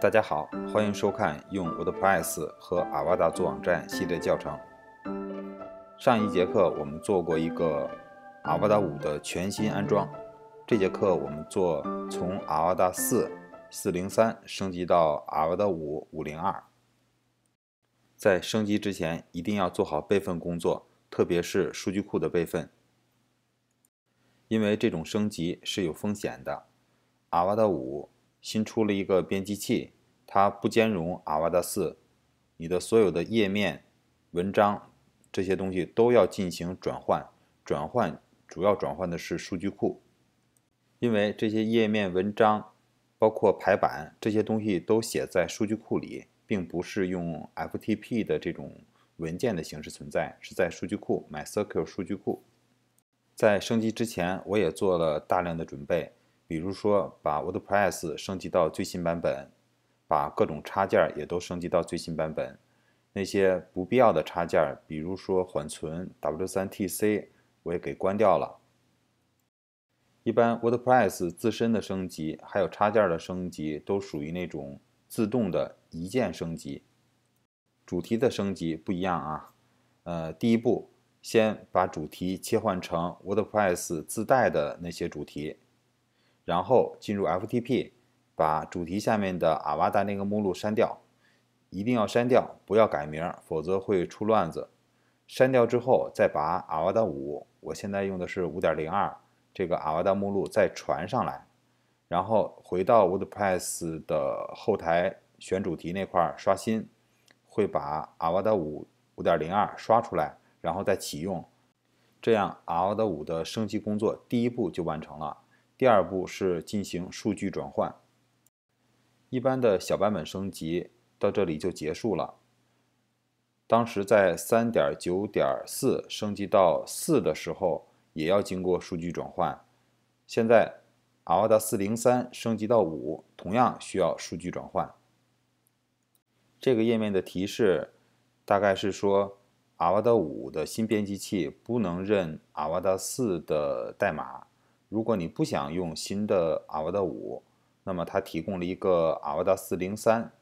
大家好，欢迎收看用 o 的 d p r e 和阿瓦达做网站系列教程。上一节课我们做过一个阿瓦达五的全新安装，这节课我们做从阿瓦达四四零三升级到阿瓦达五五零二。在升级之前一定要做好备份工作，特别是数据库的备份，因为这种升级是有风险的。阿瓦达五。新出了一个编辑器，它不兼容阿瓦达四，你的所有的页面、文章这些东西都要进行转换，转换主要转换的是数据库，因为这些页面、文章包括排版这些东西都写在数据库里，并不是用 FTP 的这种文件的形式存在，是在数据库 MySQL 数据库。在升级之前，我也做了大量的准备。比如说，把 WordPress 升级到最新版本，把各种插件也都升级到最新版本。那些不必要的插件，比如说缓存 W3TC，我也给关掉了。一般 WordPress 自身的升级，还有插件的升级，都属于那种自动的一键升级。主题的升级不一样啊，呃，第一步先把主题切换成 WordPress 自带的那些主题。然后进入 FTP，把主题下面的 a 瓦 a d 那个目录删掉，一定要删掉，不要改名，否则会出乱子。删掉之后，再把 a 瓦 a d 五，我现在用的是五点零二这个 a 瓦 a d 目录再传上来。然后回到 WordPress 的后台选主题那块刷新，会把 a 瓦 a d e 五五点零二刷出来，然后再启用。这样 a 的 a 五的升级工作第一步就完成了。第二步是进行数据转换。一般的小版本升级到这里就结束了。当时在三点九点四升级到四的时候，也要经过数据转换。现在阿瓦达四零三升级到五，同样需要数据转换。这个页面的提示大概是说，阿瓦达五的新编辑器不能认阿瓦达四的代码。如果你不想用新的阿瓦达五，那么它提供了一个阿瓦达四零三，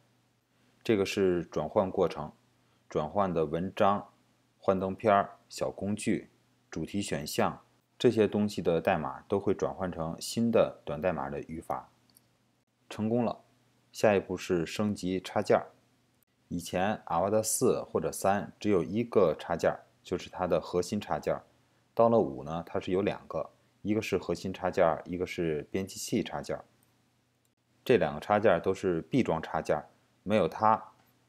这个是转换过程，转换的文章、幻灯片、小工具、主题选项这些东西的代码都会转换成新的短代码的语法，成功了。下一步是升级插件。以前阿瓦达四或者三只有一个插件，就是它的核心插件，到了五呢，它是有两个。一个是核心插件，一个是编辑器插件。这两个插件都是必装插件，没有它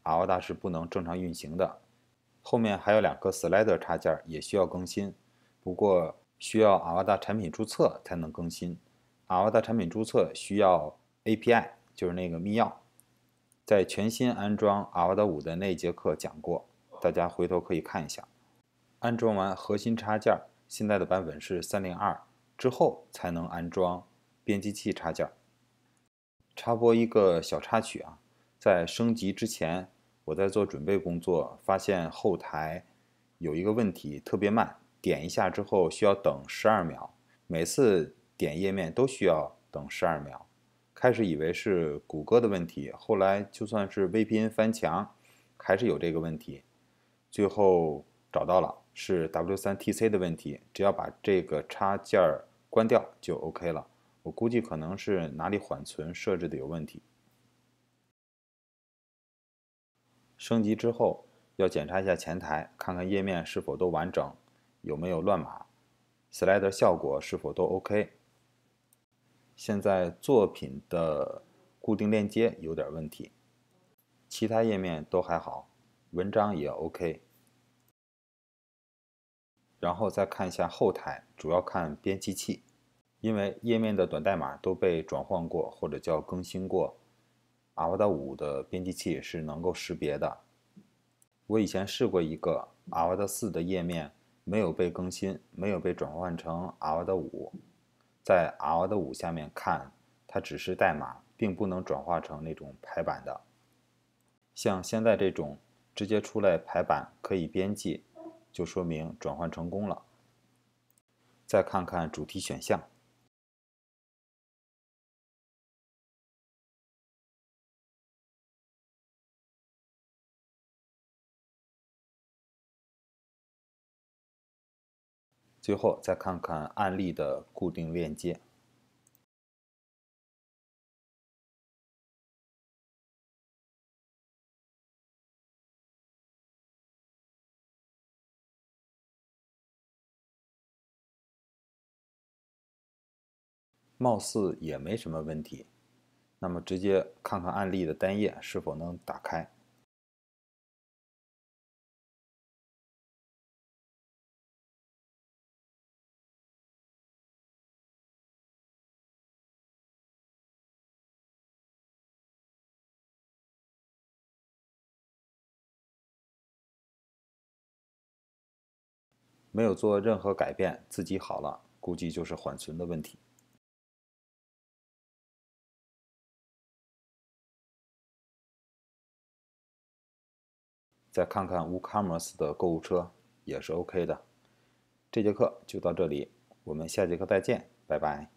a v a d a 是不能正常运行的。后面还有两个 Slider 插件也需要更新，不过需要 a v a d a 产品注册才能更新。a v a d a 产品注册需要 API，就是那个密钥，在全新安装 a v a d a 五的那节课讲过，大家回头可以看一下。安装完核心插件，现在的版本是三零二。之后才能安装编辑器插件。插播一个小插曲啊，在升级之前，我在做准备工作，发现后台有一个问题特别慢，点一下之后需要等十二秒，每次点页面都需要等十二秒。开始以为是谷歌的问题，后来就算是 VPN 翻墙，还是有这个问题。最后找到了是 W3TC 的问题，只要把这个插件儿。关掉就 OK 了，我估计可能是哪里缓存设置的有问题。升级之后要检查一下前台，看看页面是否都完整，有没有乱码，slider 效果是否都 OK。现在作品的固定链接有点问题，其他页面都还好，文章也 OK。然后再看一下后台，主要看编辑器。因为页面的短代码都被转换过，或者叫更新过，Avada 的编辑器是能够识别的。我以前试过一个 Avada 四的页面，没有被更新，没有被转换成 Avada 五，在 Avada 五下面看，它只是代码，并不能转化成那种排版的。像现在这种直接出来排版可以编辑，就说明转换成功了。再看看主题选项。最后再看看案例的固定链接，貌似也没什么问题。那么直接看看案例的单页是否能打开。没有做任何改变，自己好了，估计就是缓存的问题。再看看 WooCommerce 的购物车也是 OK 的。这节课就到这里，我们下节课再见，拜拜。